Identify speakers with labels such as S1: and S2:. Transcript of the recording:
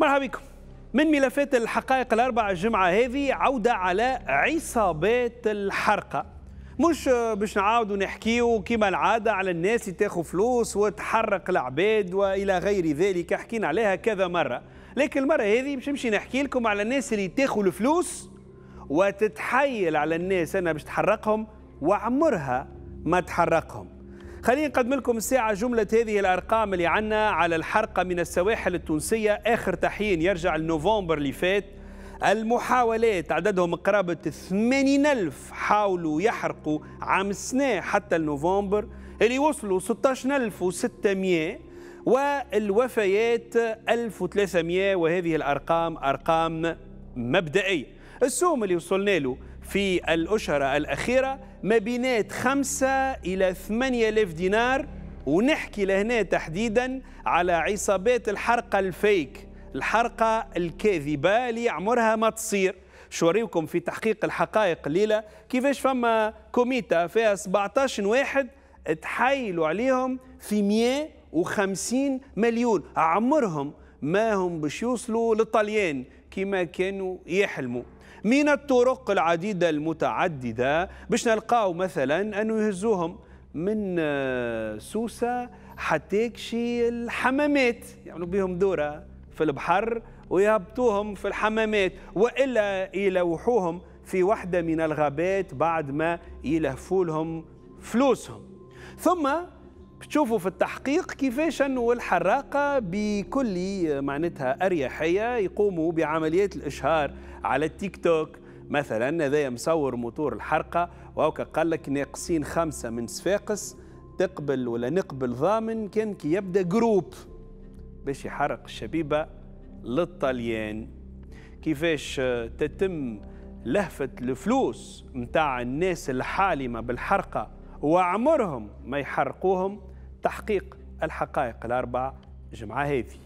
S1: مرحبا بكم من ملفات الحقائق الأربع الجمعة هذه عودة على عصابات الحرقة مش باش نعاودوا نحكيو كما العادة على الناس اللي تاخذ فلوس وتحرق العباد وإلى غير ذلك حكينا عليها كذا مرة لكن المرة هذه باش نمشي نحكي لكم على الناس اللي تاخذ الفلوس وتتحايل على الناس أنا باش تحرقهم وعمرها ما تحرقهم خلينا نقدم لكم الساعة جملة هذه الأرقام اللي عنا على الحرقة من السواحل التونسية آخر تحيين يرجع لنوفمبر اللي فات المحاولات عددهم قرابة 80 ألف حاولوا يحرقوا عام السنة حتى لنوفمبر اللي وصلوا 16600 والوفيات 1300 وهذه الأرقام أرقام مبدئية السوم اللي وصلنا له في الأشهر الأخيرة ما بينات خمسة إلى ثمانية آلاف دينار ونحكي لهنا تحديدا على عصابات الحرقة الفيك الحرقة الكاذبة اللي عمرها ما تصير شوريكم في تحقيق الحقائق الليلة كيفاش فما كوميتا فيها 17 واحد تحايلوا عليهم في 150 مليون عمرهم ما هم باش يوصلوا للطليان كما كانوا يحلموا من الطرق العديدة المتعددة باش نلقاو مثلا أنه يهزوهم من آه، سوسة حتى يكشي الحمامات يعملوا بهم دورة في البحر ويهبطوهم في الحمامات وإلا يلوحوهم في واحدة من الغابات بعد ما يلهفوا لهم فلوسهم ثم تشوفوا في التحقيق كيفاش انه الحراقه بكل معناتها اريحيه يقوموا بعمليات الاشهار على التيك توك مثلا هذايا مصور موتور الحرقه وهوكا قال لك ناقصين خمسه من صفاقس تقبل ولا نقبل ضامن كان كي يبدا جروب باش يحرق الشبيبه للطليان كيفاش تتم لهفه الفلوس متاع الناس الحالمه بالحرقه وعمرهم ما يحرقوهم تحقيق الحقائق الأربع جمعة هذه